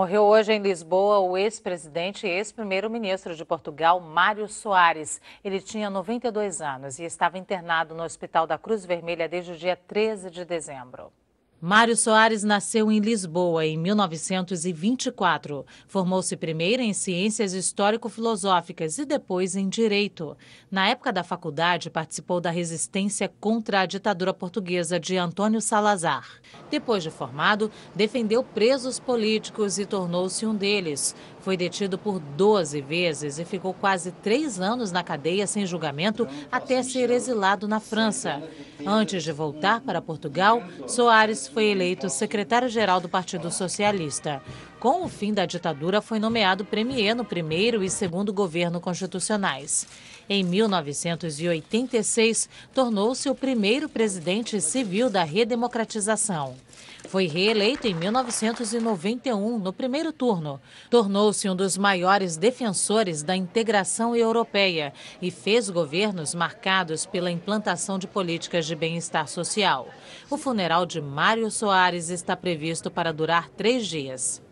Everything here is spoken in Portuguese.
Morreu hoje em Lisboa o ex-presidente e ex-primeiro-ministro de Portugal, Mário Soares. Ele tinha 92 anos e estava internado no Hospital da Cruz Vermelha desde o dia 13 de dezembro. Mário Soares nasceu em Lisboa em 1924. Formou-se primeiro em Ciências Histórico-Filosóficas e depois em Direito. Na época da faculdade, participou da resistência contra a ditadura portuguesa de Antônio Salazar. Depois de formado, defendeu presos políticos e tornou-se um deles. Foi detido por 12 vezes e ficou quase três anos na cadeia sem julgamento até ser exilado na França. Antes de voltar para Portugal, Soares foi eleito secretário-geral do Partido Socialista. Com o fim da ditadura, foi nomeado premier no primeiro e segundo governo constitucionais. Em 1986, tornou-se o primeiro presidente civil da redemocratização. Foi reeleito em 1991, no primeiro turno. Tornou-se um dos maiores defensores da integração europeia e fez governos marcados pela implantação de políticas de bem-estar social. O funeral de Mário Mário Soares está previsto para durar três dias.